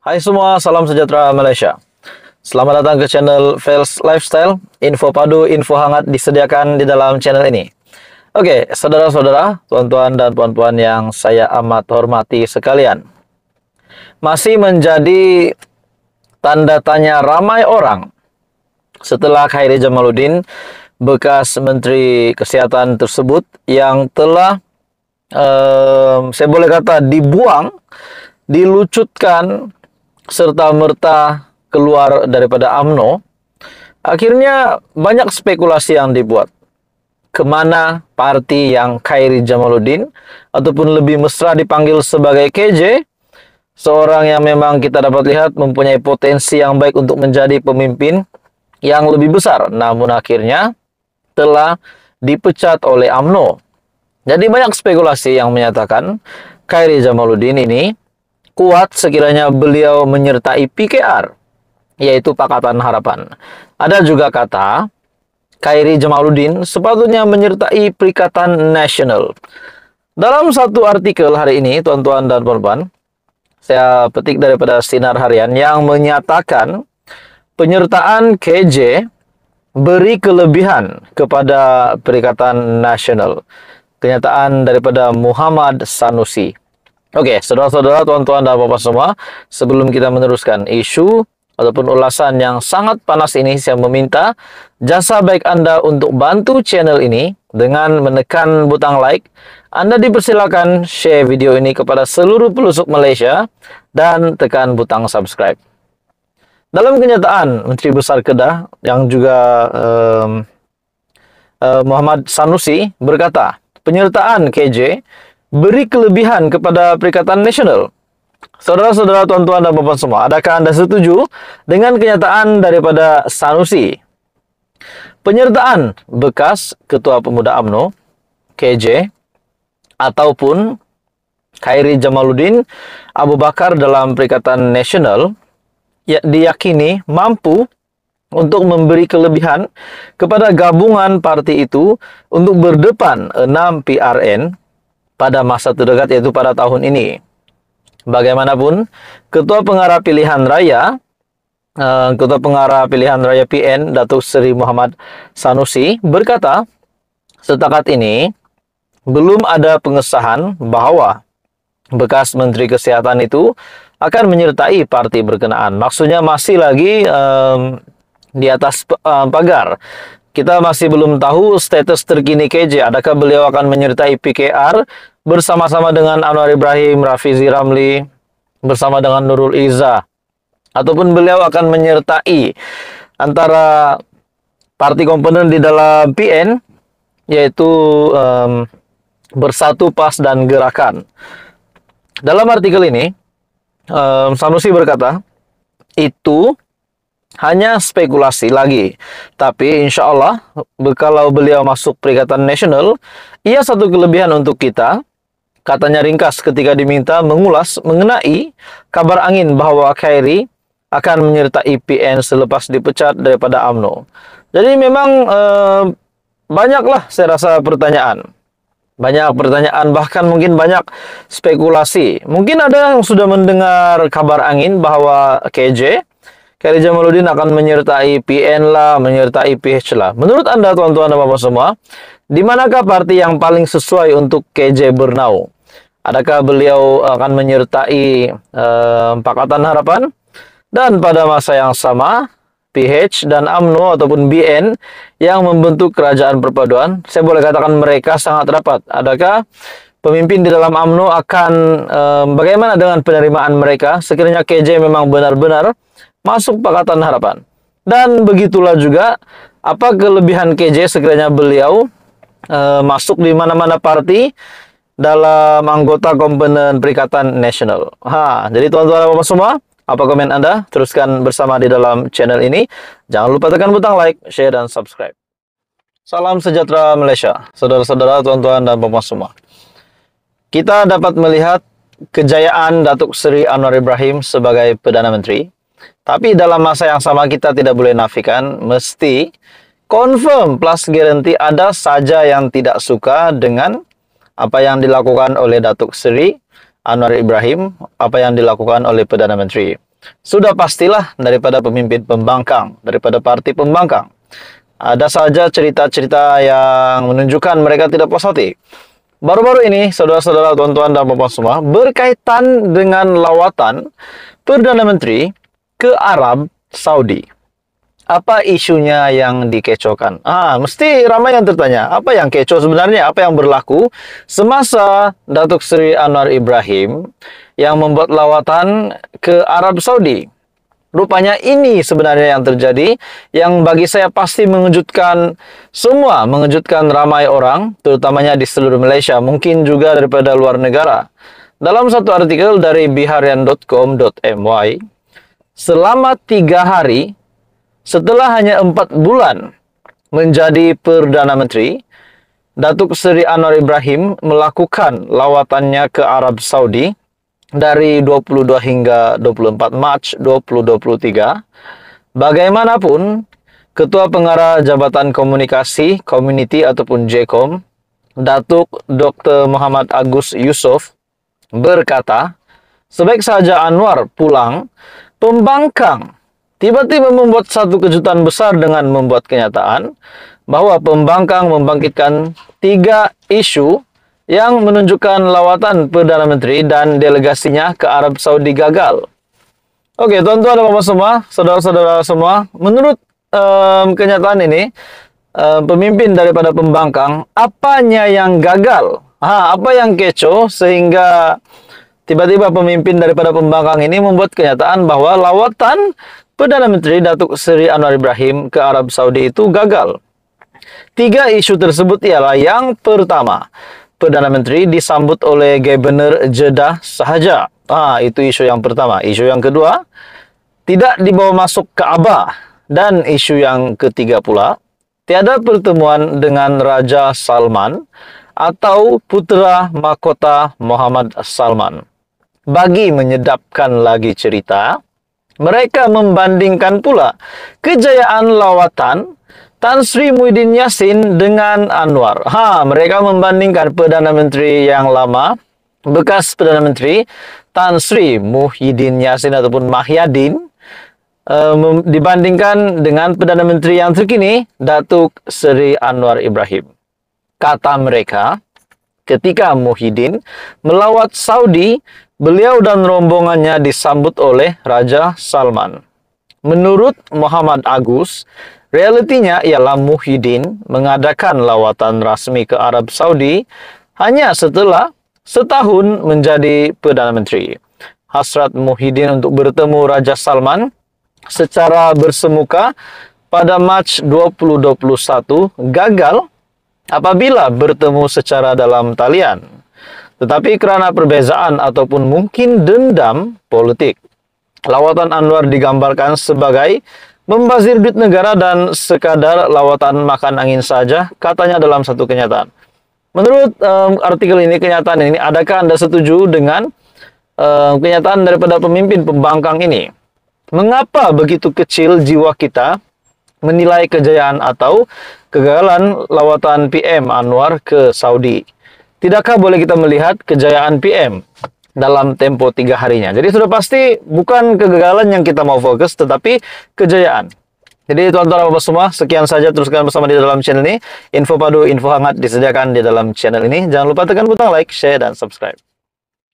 Hai semua, salam sejahtera Malaysia. Selamat datang ke channel Fails Lifestyle. Info padu, info hangat disediakan di dalam channel ini. Oke, saudara-saudara, tuan-tuan dan puan-puan yang saya amat hormati sekalian. Masih menjadi tanda tanya ramai orang setelah Khairi Jamaluddin, bekas Menteri Kesehatan tersebut yang telah um, saya boleh kata dibuang, dilucutkan serta merta keluar daripada AMNO, akhirnya banyak spekulasi yang dibuat. Kemana parti yang Khairi Jamaluddin, ataupun lebih mesra dipanggil sebagai KJ, seorang yang memang kita dapat lihat mempunyai potensi yang baik untuk menjadi pemimpin yang lebih besar, namun akhirnya telah dipecat oleh AMNO. Jadi banyak spekulasi yang menyatakan Khairi Jamaluddin ini kuat sekiranya beliau menyertai PKR yaitu Pakatan Harapan. Ada juga kata Kairi Jamaluddin sepatutnya menyertai perikatan nasional. Dalam satu artikel hari ini, tuan-tuan dan puan-puan, saya petik daripada Sinar Harian yang menyatakan penyertaan KJ beri kelebihan kepada perikatan nasional. Kenyataan daripada Muhammad Sanusi. Oke, saudara-saudara, tuan-tuan dan bapak semua, sebelum kita meneruskan isu ataupun ulasan yang sangat panas ini, saya meminta jasa baik Anda untuk bantu channel ini dengan menekan butang like. Anda dipersilakan share video ini kepada seluruh pelusuk Malaysia dan tekan butang subscribe. Dalam kenyataan, Menteri Besar Kedah yang juga um, uh, Muhammad Sanusi berkata, penyertaan KJ beri kelebihan kepada Perikatan Nasional Saudara-saudara, tuan-tuan dan bapak semua, adakah Anda setuju dengan kenyataan daripada Sanusi? Penyertaan bekas Ketua Pemuda AMNO, KJ, ataupun Khairi Jamaluddin Abu Bakar dalam Perikatan Nasional ya, diyakini mampu untuk memberi kelebihan kepada gabungan parti itu untuk berdepan 6 PRN pada masa terdekat yaitu pada tahun ini. Bagaimanapun, Ketua Pengarah Pilihan Raya eh, Ketua Pengarah Pilihan Raya PN Datuk Seri Muhammad Sanusi berkata, setakat ini belum ada pengesahan bahwa bekas Menteri Kesehatan itu akan menyertai parti berkenaan. Maksudnya masih lagi um, di atas um, pagar. Kita masih belum tahu status terkini KJ. Adakah beliau akan menyertai PKR bersama-sama dengan Anwar Ibrahim, Rafizi Ramli, bersama dengan Nurul Iza. Ataupun beliau akan menyertai antara parti komponen di dalam PN, yaitu um, Bersatu Pas dan Gerakan. Dalam artikel ini, um, Sanusi berkata, itu hanya spekulasi lagi. Tapi insya Allah, kalau beliau masuk Perikatan Nasional, ia satu kelebihan untuk kita, Katanya ringkas ketika diminta mengulas mengenai kabar angin bahwa Kairi akan menyertai PN selepas dipecat daripada AMNO. Jadi memang eh, banyaklah saya rasa pertanyaan. Banyak pertanyaan, bahkan mungkin banyak spekulasi. Mungkin ada yang sudah mendengar kabar angin bahwa KJ, Kairi Jamaluddin akan menyertai PN lah, menyertai PH lah. Menurut Anda, tuan-tuan dan bapak semua, di manakah parti yang paling sesuai untuk KJ bernaung? Adakah beliau akan menyertai uh, eh, Pakatan Harapan? Dan pada masa yang sama, PH dan AMNO ataupun BN yang membentuk kerajaan perpaduan, saya boleh katakan mereka sangat rapat. Adakah pemimpin di dalam AMNO akan eh, bagaimana dengan penerimaan mereka sekiranya KJ memang benar-benar masuk Pakatan Harapan? Dan begitulah juga apa kelebihan KJ sekiranya beliau uh, masuk di mana-mana parti? dalam anggota komponen Perikatan Nasional. Ha, jadi tuan-tuan dan semua, apa komen Anda? Teruskan bersama di dalam channel ini. Jangan lupa tekan butang like, share, dan subscribe. Salam sejahtera Malaysia, saudara-saudara, tuan-tuan, dan bapak semua. Kita dapat melihat kejayaan Datuk Seri Anwar Ibrahim sebagai Perdana Menteri. Tapi dalam masa yang sama kita tidak boleh nafikan, mesti confirm plus guarantee ada saja yang tidak suka dengan apa yang dilakukan oleh Datuk Seri Anwar Ibrahim, apa yang dilakukan oleh Perdana Menteri. Sudah pastilah daripada pemimpin pembangkang, daripada parti pembangkang. Ada saja cerita-cerita yang menunjukkan mereka tidak puas hati. Baru-baru ini, saudara-saudara, tuan-tuan, dan bapak semua, berkaitan dengan lawatan Perdana Menteri ke Arab Saudi apa isunya yang dikecohkan? Ah, mesti ramai yang tertanya, apa yang kecoh sebenarnya, apa yang berlaku semasa Datuk Seri Anwar Ibrahim yang membuat lawatan ke Arab Saudi. Rupanya ini sebenarnya yang terjadi yang bagi saya pasti mengejutkan semua, mengejutkan ramai orang, terutamanya di seluruh Malaysia, mungkin juga daripada luar negara. Dalam satu artikel dari biharian.com.my, selama tiga hari setelah hanya empat bulan menjadi Perdana Menteri, Datuk Seri Anwar Ibrahim melakukan lawatannya ke Arab Saudi dari 22 hingga 24 Mac 2023. Bagaimanapun, Ketua Pengarah Jabatan Komunikasi, Community ataupun JECOM, Datuk Dr. Muhammad Agus Yusuf berkata, sebaik saja Anwar pulang, pembangkang tiba-tiba membuat satu kejutan besar dengan membuat kenyataan bahwa pembangkang membangkitkan tiga isu yang menunjukkan lawatan Perdana Menteri dan delegasinya ke Arab Saudi gagal. Oke, tuan-tuan dan bapak semua, saudara-saudara semua, menurut um, kenyataan ini, um, pemimpin daripada pembangkang, apanya yang gagal? Ha, apa yang kecoh sehingga tiba-tiba pemimpin daripada pembangkang ini membuat kenyataan bahwa lawatan Perdana Menteri Datuk Seri Anwar Ibrahim ke Arab Saudi itu gagal. Tiga isu tersebut ialah yang pertama, Perdana Menteri disambut oleh Gubernur Jeddah sahaja. Ah, itu isu yang pertama. Isu yang kedua, tidak dibawa masuk ke Abah. Dan isu yang ketiga pula, tiada pertemuan dengan Raja Salman atau putera mahkota Muhammad Salman. Bagi menyedapkan lagi cerita, mereka membandingkan pula kejayaan lawatan Tan Sri Muhyiddin Yassin dengan Anwar. Ha, mereka membandingkan Perdana Menteri yang lama, bekas Perdana Menteri Tan Sri Muhyiddin Yassin ataupun Mahyadin e, dibandingkan dengan Perdana Menteri yang terkini Datuk Seri Anwar Ibrahim. Kata mereka, ketika Muhyiddin melawat Saudi Beliau dan rombongannya disambut oleh Raja Salman. Menurut Muhammad Agus, realitinya ialah Muhyiddin mengadakan lawatan rasmi ke Arab Saudi hanya setelah setahun menjadi Perdana Menteri. Hasrat Muhyiddin untuk bertemu Raja Salman secara bersemuka pada Mac 2021 gagal apabila bertemu secara dalam talian. Tetapi karena perbezaan ataupun mungkin dendam politik, lawatan Anwar digambarkan sebagai membazir duit negara dan sekadar lawatan makan angin saja, katanya dalam satu kenyataan. Menurut um, artikel ini, kenyataan ini, adakah Anda setuju dengan um, kenyataan daripada pemimpin pembangkang ini? Mengapa begitu kecil jiwa kita menilai kejayaan atau kegagalan lawatan PM Anwar ke Saudi? tidakkah boleh kita melihat kejayaan PM dalam tempo tiga harinya? Jadi sudah pasti bukan kegagalan yang kita mau fokus, tetapi kejayaan. Jadi tuan-tuan bapak semua, sekian saja teruskan bersama di dalam channel ini. Info padu, info hangat disediakan di dalam channel ini. Jangan lupa tekan butang like, share, dan subscribe.